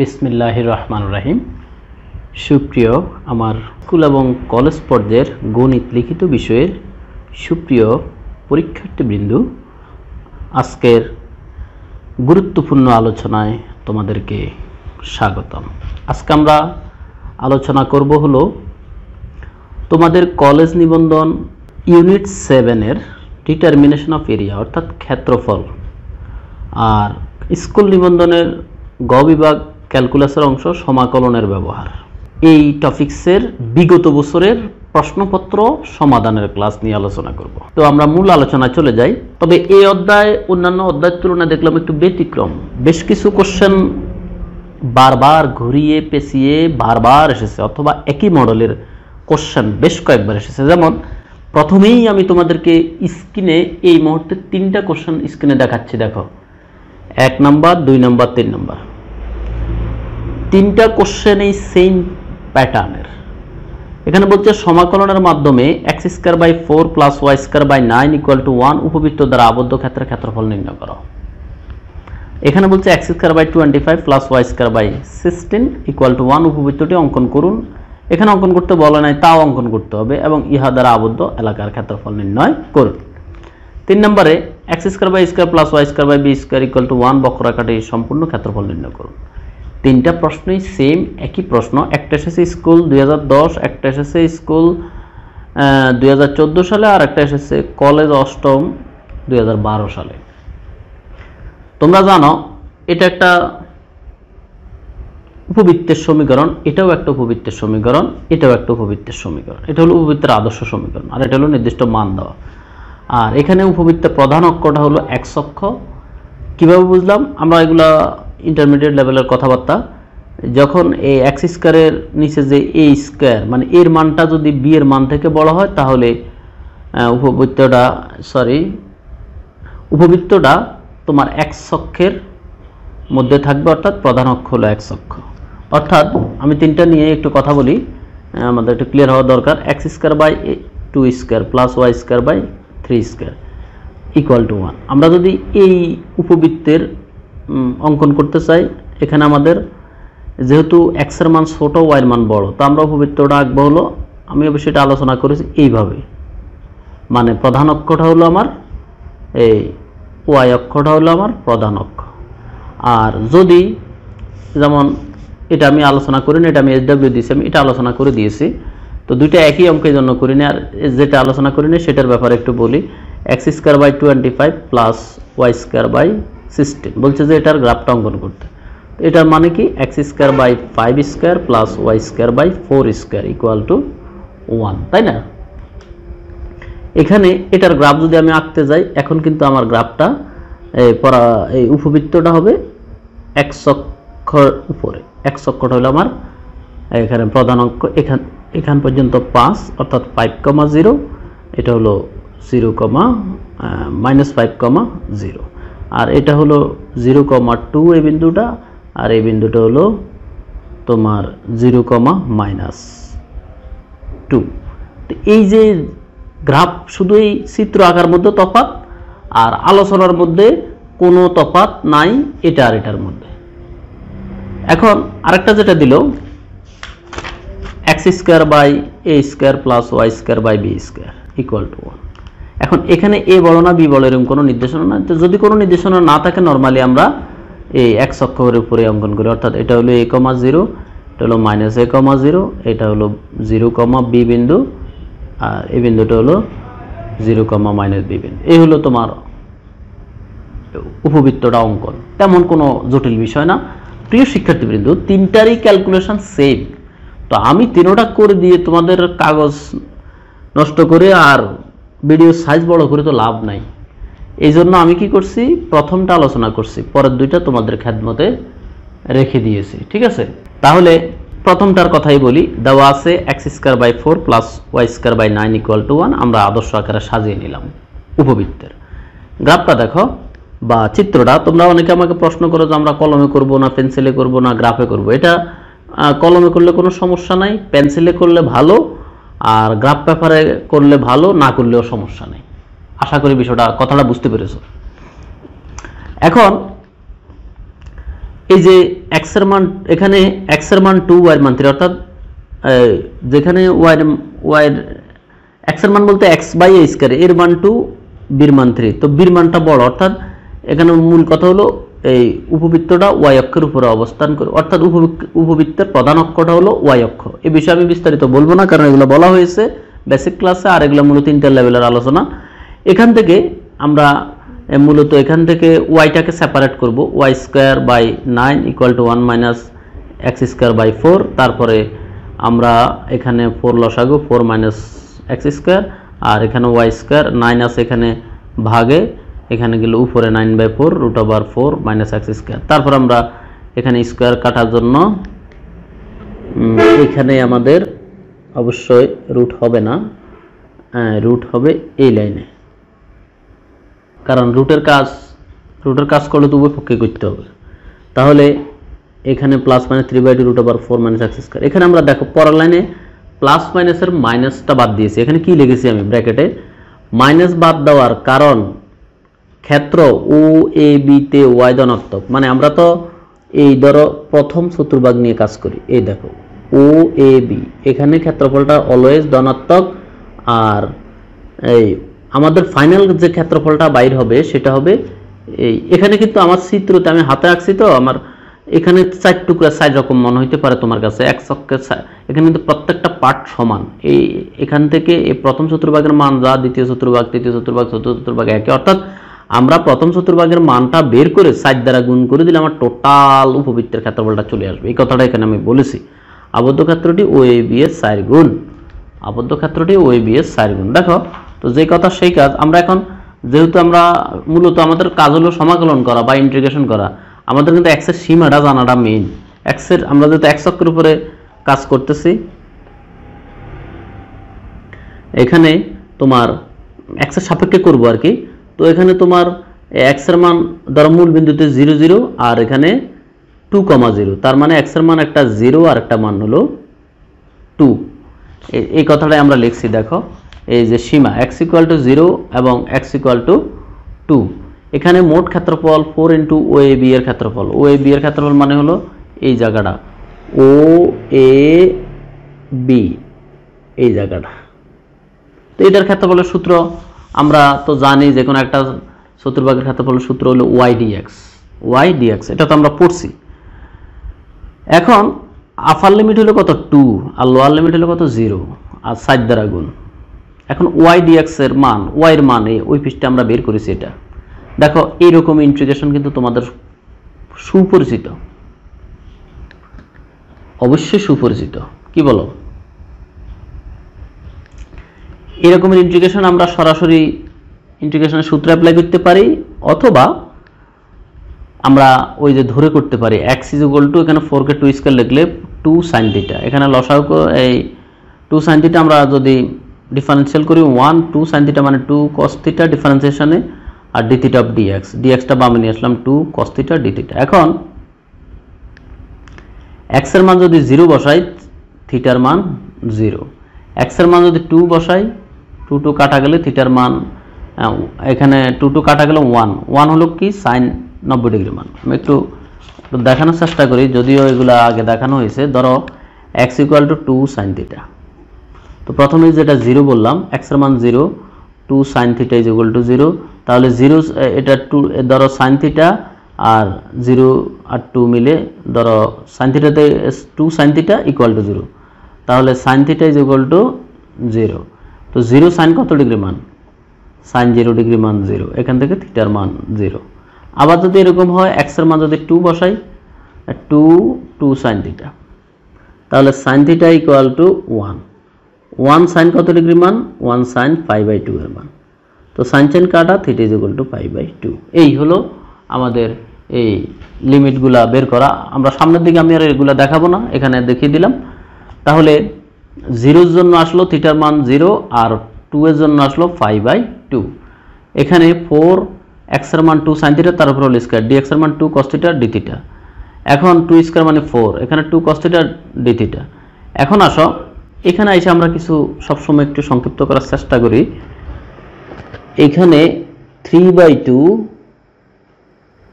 বিসমিল্লাহ রহমান রাহিম সুপ্রিয় আমার স্কুল এবং কলেজ পর্যায়ের গণিত লিখিত বিষয়ের সুপ্রিয় পরীক্ষার্থীবৃন্দ আজকের গুরুত্বপূর্ণ আলোচনায় তোমাদেরকে স্বাগতম আজকে আমরা আলোচনা করব হলো তোমাদের কলেজ নিবন্ধন ইউনিট সেভেনের ডিটারমিনেশন অফ এরিয়া অর্থাৎ ক্ষেত্রফল আর স্কুল নিবন্ধনের গ বিভাগ ক্যালকুলাসের অংশ সমাকলনের ব্যবহার এই টপিক্সের বিগত বছরের প্রশ্নপত্র সমাধানের ক্লাস নিয়ে আলোচনা করব তো আমরা মূল আলোচনা চলে যাই তবে এই অধ্যায় অন্যান্য অধ্যায়ের তুলনায় দেখলাম একটু ব্যতিক্রম বেশ কিছু কোশ্চেন বারবার ঘুরিয়ে পেঁচিয়ে বারবার এসেছে অথবা একই মডেলের কোশ্চেন বেশ কয়েকবার এসেছে যেমন প্রথমেই আমি তোমাদেরকে স্ক্রিনে এই মুহূর্তে তিনটা কোশ্চেন স্ক্রিনে দেখাচ্ছি দেখো এক নাম্বার দুই নাম্বার তিন নাম্বার তিনটা কোশ্চেন এই সেম প্যাটার্নের এখানে বলছে সমাকলনের মাধ্যমে x square by four plus y square by nine equal to one উপবৃত্ত দ্বারা আবদ্ধ ক্ষেত্রের ক্ষেত্রফল নির্ণয় করো এখানে বলছে x square by twenty five plus y square by sixteen equal to one উপবৃত্তটি অঙ্কন করুন এখানে অঙ্কন করতে বলা নাই তাও অঙ্কন করতে হবে এবং ইহা দ্বারা আবদ্ধ এলাকার ক্ষেত্রফল নির্ণয় করুন তিন নম্বরে x square by square plus y square by b square equal to one বক্ররেখাটি সম্পূর্ণ ক্ষেত্রফল নির্ণয় করুন তিনটা প্রশ্নই সেম একই প্রশ্ন একটা এসেছে স্কুল দুই একটা এসেছে স্কুল দুই সালে আর একটা এসেছে কলেজ অষ্টম দুই সালে তোমরা জানো এটা একটা উপবৃত্তের সমীকরণ এটাও একটা উপবৃত্তের সমীকরণ এটাও একটা উপবৃত্তের সমীকরণ এটা হলো উপবৃত্তের আদর্শ সমীকরণ আর এটা হলো নির্দিষ্ট মান দেওয়া আর এখানে উপবৃত্তের প্রধান অক্ষটা হলো এক সক্ষ কীভাবে বুঝলাম আমরা এগুলা ইন্টারমিডিয়েট লেভেলের কথাবার্তা যখন এই এক্স স্কোয়ারের নিচে যে এ স্কোয়ার মানে এর মানটা যদি বি এর মান থেকে বড় হয় তাহলে উপবৃত্তটা সরি উপবৃত্তটা তোমার এক অক্ষের মধ্যে থাকবে অর্থাৎ প্রধান অক্ষ হলো এক অক্ষ অর্থাৎ আমি তিনটা নিয়ে একটু কথা বলি আমাদের একটু ক্লিয়ার হওয়া দরকার x square by two square plus y square by three square equal to one আমরা যদি এই উপবৃত্তের অঙ্কন করতে চাই এখানে আমাদের যেহেতু এক্সের মান ছোটো ওয়াইয়ের মান বড় তো আমরা উপবৃত্তটা আঁকবো হলো আমি অবশ্যই এটা আলোচনা করেছি এইভাবে মানে প্রধান অক্ষটা হলো আমার এই ওয়াই অক্ষটা হলো আমার প্রধান অক্ষ আর যদি যেমন এটা আমি আলোচনা করিনি এটা আমি এসডাব্লিউ দিয়েছি আমি এটা আলোচনা করে দিয়েছি তো দুইটা একই অঙ্কের জন্য করিনি আর যেটা আলোচনা করিনি সেটার ব্যাপারে একটু বলি x square by twenty five plus y square by system বলছে যে এটার গ্রাফটা অঙ্কন করতে এটার মানে কি x square by five square plus y square by four square equal to one তাই না এখানে এটার গ্রাফ যদি আমি আঁকতে যাই এখন কিন্তু আমার গ্রাফটা পরা এই উপবৃত্তটা হবে এক অক্ষর উপরে এক অক্ষরটা হলো আমার এখানে প্রধান অঙ্ক এখান এখান পর্যন্ত পাঁচ অর্থাৎ ফাইভ কমা জিরো এটা হলো zero comma minus five comma zero আর এটা হলো জিরো কমা টু এই বিন্দুটা আর এই বিন্দুটা হলো তোমার জিরো কমা মাইনাস টু তো এই যে গ্রাফ শুধু এই চিত্র আঁকার মধ্যে তফাত আর আলোচনার মধ্যে কোনো তফাত নাই এটা আর এটার মধ্যে এখন আরেকটা যেটা দিল x square by a square plus y square by b square equal to one এখন এখানে এ বড় না বি বড় এরকম কোনো নির্দেশনা না তো যদি কোনো নির্দেশনা না থাকে নর্মালি আমরা এই এক অক্ষরের উপরে অঙ্কন করি অর্থাৎ এটা হলো এ কমা জিরো এটা হলো মাইনাস এ কমা জিরো এটা হলো জিরো কমা বি বিন্দু আর এই বিন্দুটা হলো জিরো কমা মাইনাস বি বিন্দু এই হলো তোমার উপবৃত্তটা অঙ্কন তেমন কোনো জটিল বিষয় না প্রিয় শিক্ষার্থীবৃন্দ তিনটারই ক্যালকুলেশন সেম তো আমি তিনোটা করে দিয়ে তোমাদের কাগজ নষ্ট করে আর ভিডিও সাইজ বড় করে তো লাভ নাই এই জন্য আমি কি করছি প্রথমটা আলোচনা করছি পরের দুইটা তোমাদের খ্যাতমতে রেখে দিয়েছি ঠিক আছে তাহলে প্রথমটার কথাই বলি দেওয়া আছে x square by four plus y square by nine equal to one আমরা আদর্শ আকারে সাজিয়ে নিলাম উপবৃত্তের গ্রাফটা দেখো বা চিত্রটা তোমরা অনেকে আমাকে প্রশ্ন করো যে আমরা কলমে করব না পেন্সিলে করব না গ্রাফে করব এটা কলমে করলে কোনো সমস্যা নাই পেন্সিলে করলে ভালো আর গ্রাফ পেপারে করলে ভালো না করলেও সমস্যা নেই আশা করি বিষয়টা কথাটা বুঝতে পেরেছ এখন এই যে এক্সের মান এখানে এক্সের মান টু ওয়াই মান থ্রি অর্থাৎ যেখানে ওয়াই ওয়াই এক্সের মান বলতে এক্স বাই এ স্কোয়ার এর মান টু বীর মান থ্রি তো বীর মানটা বড় অর্থাৎ এখানে মূল কথা হলো এই উপবৃত্তটা ওয়াই অক্ষের উপরে অবস্থান করে অর্থাৎ উপবৃত্তের প্রধান অক্ষটা হলো ওয়াই অক্ষ এ বিষয়ে আমি বিস্তারিত বলবো না কারণ এগুলো বলা হয়েছে বেসিক ক্লাসে আর এগুলো মূলত তিনটা লেভেলের আলোচনা এখান থেকে আমরা মূলত এখান থেকে ওয়াইটাকে সেপারেট করব y square by nine equal to one minus x square by four তারপরে আমরা এখানে ফোর লসাগু ফোর মাইনাস এক্স স্কোয়ার আর এখানে ওয়াই স্কোয়ার নাইন আছে এখানে ভাগে এখানে গেলে উপরে nine by four root over four minus x square তারপর আমরা এখানে স্কোয়ার কাটার জন্য এখানে আমাদের অবশ্যই রুট হবে না রুট হ্যাঁ, হবে এই লাইনে কারণ রুটের কাজ রুটের কাজ করলে তো উভয় করতে হবে তাহলে এখানে plus minus three by two root over four minus x square এখানে আমরা দেখো পরের লাইনে প্লাস মাইনাসের মাইনাসটা বাদ দিয়েছি এখানে কি লেগেছি আমি ব্র্যাকেটে মাইনাস বাদ দেওয়ার কারণ ক্ষেত্র ও এ বিতে ওয়াই ধনাত্মক মানে আমরা তো এই ধরো প্রথম শত্রুভাগ নিয়ে কাজ করি এই দেখো ও এ বি এখানে ক্ষেত্রফলটা অলওয়েজ ধনাত্মক আর এই আমাদের ফাইনাল যে ক্ষেত্রফলটা বাইর হবে সেটা হবে এই এখানে কিন্তু আমার চিত্রতে আমি হাতে আঁকছি তো আমার এখানে চার টুকরা চার রকম মনে হইতে পারে তোমার কাছে এক চক্কে এখানে কিন্তু প্রত্যেকটা পার্ট সমান এই এখান থেকে এই প্রথম চতুর্ভাগের মান যা দ্বিতীয় চতুর্ভাগ তৃতীয় চতুর্ভাগ চতুর্থ চতুর্ভাগ একে অর্থাৎ আমরা প্রথম চতুর্ভাগের মানটা বের করে সাত দ্বারা গুণ করে দিলে আমার টোটাল উপবৃত্তের ক্ষেত্রফলটা চলে আসবে এই কথাটা এখানে আমি বলেছি আবদ্ধ ক্ষেত্রটি ও এ বি এর চার গুণ আবদ্ধ ক্ষেত্রটি ও এ বি এর চার গুণ দেখো তো যে কথা সেই কাজ আমরা এখন যেহেতু আমরা মূলত আমাদের কাজ হলো সমাকলন করা বা ইন্টিগ্রেশন করা আমাদের কিন্তু এক্সের সীমাটা জানাটা মেইন এক্সের আমরা যেহেতু এক চক্রের উপরে কাজ করতেছি এখানে তোমার এক্সের সাপেক্ষে করব আর কি তো এখানে তোমার এক্সের মান ধরো মূল বিন্দুতে জিরো জিরো আর এখানে টু কমা জিরো তার মানে এক্সের মান একটা জিরো আর একটা মান হলো টু এই কথাটাই আমরা লিখছি দেখো এই যে সীমা এক্স ইকুয়াল টু জিরো এবং এক্স ইকুয়াল টু টু এখানে মোট ক্ষেত্রফল four into O A B এর ক্ষেত্রফল ও এ বি এর ক্ষেত্রফল মানে হলো এই জায়গাটা ও এ বি এই জায়গাটা তো এটার ক্ষেত্রফলের সূত্র আমরা তো জানি যে কোনো একটা শত্রুবাগের ক্ষেত্রফল সূত্র হলো ওয়াই ডিএক্স ওয়াই এক্স এটা তো আমরা পড়ছি এখন আফার লিমিট হলো কত টু আর লোয়ার লিমিট হলো কত জিরো আর সাইড দ্বারা গুণ এখন ওয়াই ডিএক্সের মান ওয়াইয়ের মানে ওই পিসটা আমরা বের করেছি এটা দেখো এইরকম ইন্ট্রিগেশন কিন্তু তোমাদের সুপরিচিত অবশ্যই সুপরিচিত কি বলো এরকমের ইন্টিগ্রেশন আমরা সরাসরি ইন্টিগ্রেশনের সূত্র অ্যাপ্লাই করতে পারি অথবা আমরা ওই যে ধরে করতে পারি এক্স ইজ গোল টু এখানে ফোর কে টু স্কেল লিখলে টু সাইন থিটা এখানে লসাও এই টু সাইন থিটা আমরা যদি ডিফারেন্সিয়াল করি ওয়ান টু সাইন থিটা মানে টু কস থিটা ডিফারেন্সিয়েশনে আর ডি থিটা অফ ডিএক্স ডিএক্সটা বামে নিয়ে আসলাম two cos theta d theta এখন এক্সের মান যদি জিরো বসাই থিটার মান জিরো এক্সের মান যদি টু বসাই টু টু কাটা গেলে থিটার মান এখানে টু টু কাটা গেলে ওয়ান ওয়ান হলো কি সাইন নব্বই ডিগ্রি মান আমি একটু দেখানোর চেষ্টা করি যদিও এগুলো আগে দেখানো হয়েছে ধরো x equal to two sine theta তো প্রথমেই যেটা জিরো বললাম এক্সের মান zero two sine theta is equal to zero তাহলে জিরো এটা টু ধরো সাইন থিটা আর জিরো আর টু মিলে ধরো সাইন থিটাতে two sine theta equal to zero তাহলে sine theta is equal to zero তো জিরো সাইন কত ডিগ্রি মান সাইন জিরো ডিগ্রি মান জিরো এখান থেকে থিটার মান জিরো আবার যদি এরকম হয় এক্সের মান যদি টু বসাই টু টু সাইন থিটা তাহলে sine theta equal to one one sine কত ডিগ্রি মান one sine five by two এর মান তো সাইন সাইন কাটা theta is equal to five by two এই হলো আমাদের এই লিমিটগুলা বের করা আমরা সামনের দিকে আমি আর এগুলো দেখাবো না এখানে দেখিয়ে দিলাম তাহলে জিরোর জন্য আসলো থিটার মান জিরো আর টু এর জন্য আসলো ফাইভ বাই টু এখানে ফোর এক্সের মান টু সাইন থিটা তার উপর হল স্কোয়ার ডি এক্সের মান টু কস্টিটা ডি থিটা এখন টু স্কোয়ার মানে ফোর এখানে টু কস্টিটা ডি থিটা এখন আসো এখানে এসে আমরা কিছু সবসময় একটু সংক্ষিপ্ত করার চেষ্টা করি এখানে three by two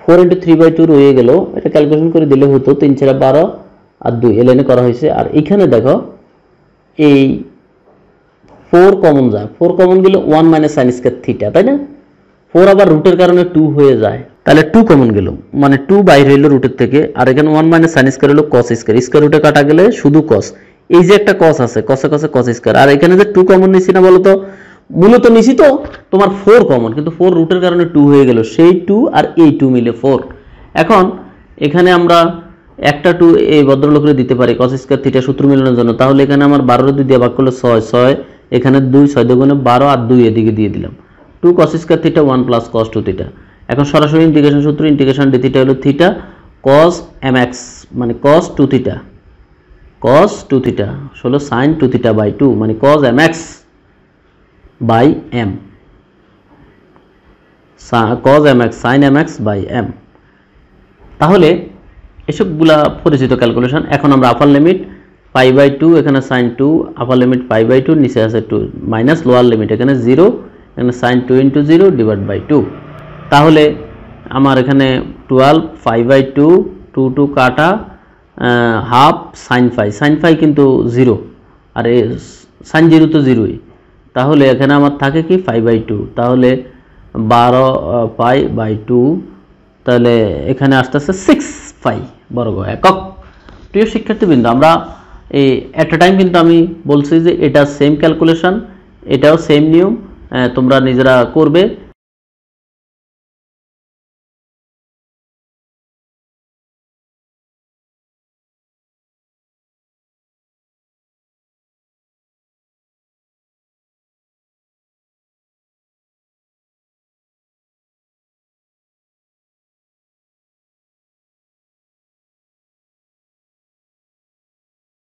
four into three by two রয়ে গেল এটা ক্যালকুলেশন করে দিলে হতো তিন চারা বারো আর দুই এলেনে করা হয়েছে আর এখানে দেখো এই ফোর কমন যায় ফোর কমন গেলে one minus sine square theta তাই না ফোর আবার রুটের কারণে টু হয়ে যায় তাহলে টু কমন গেল মানে টু বাইরে এলো রুটের থেকে আর এখানে ওয়ান মাইনাস সাইন স্কোয়ার হলো কস স্কোয়ার স্কোয়ার রুটে কাটা গেলে শুধু কস এই যে একটা কস আছে কসে কসে কস স্কোয়ার আর এখানে যে টু কমন নিছি না বলতো মূলত নিছি তো তোমার ফোর কমন কিন্তু ফোর রুটের কারণে টু হয়ে গেল সেই টু আর এই টু মিলে ফোর এখন এখানে আমরা একটা টু এই ভদ্রলোকের দিতে পারে কস স্কোয়ার থিটা সূত্র মিলানোর জন্য তাহলে এখানে আমার বারো দুই দিয়ে ভাগ করলে ছয় ছয় এখানে দুই ছয় দুগুণে বারো আর দুই এদিকে দিয়ে দিলাম two cos square theta one plus cos two theta এখন সরাসরি ইন্টিগ্রেশন সূত্র ইন্টিগ্রেশন ডি থিটা হলো থিটা কস এম এক্স মানে cos two theta cos two theta হলো sine two theta by two মানে cos m x by m cos m x sine m x by m তাহলে এসবগুলা পরিচিত calculation এখন আমরা upper limit pi by two এখানে sine two upper limit pi by two নিচে আছে two minus lower limit এখানে জিরো এখানে sine two into zero divide by two তাহলে আমার এখানে twelve five by two two two কাটা half sine phi sine phi কিন্তু জিরো আর এ সাইন জিরো তো জিরোই তাহলে এখানে আমার থাকে কি ফাইভ বাই টু তাহলে বারো পাই বাই টু তাহলে এখানে আসতে আসতে সিক্স ফাইভ বর্গ একক প্রিয় শিক্ষার্থীবৃন্দ আমরা এই অ্যাট এ টাইম কিন্তু আমি বলছি যে এটা সেম ক্যালকুলেশন এটাও সেম নিয়ম তোমরা নিজেরা করবে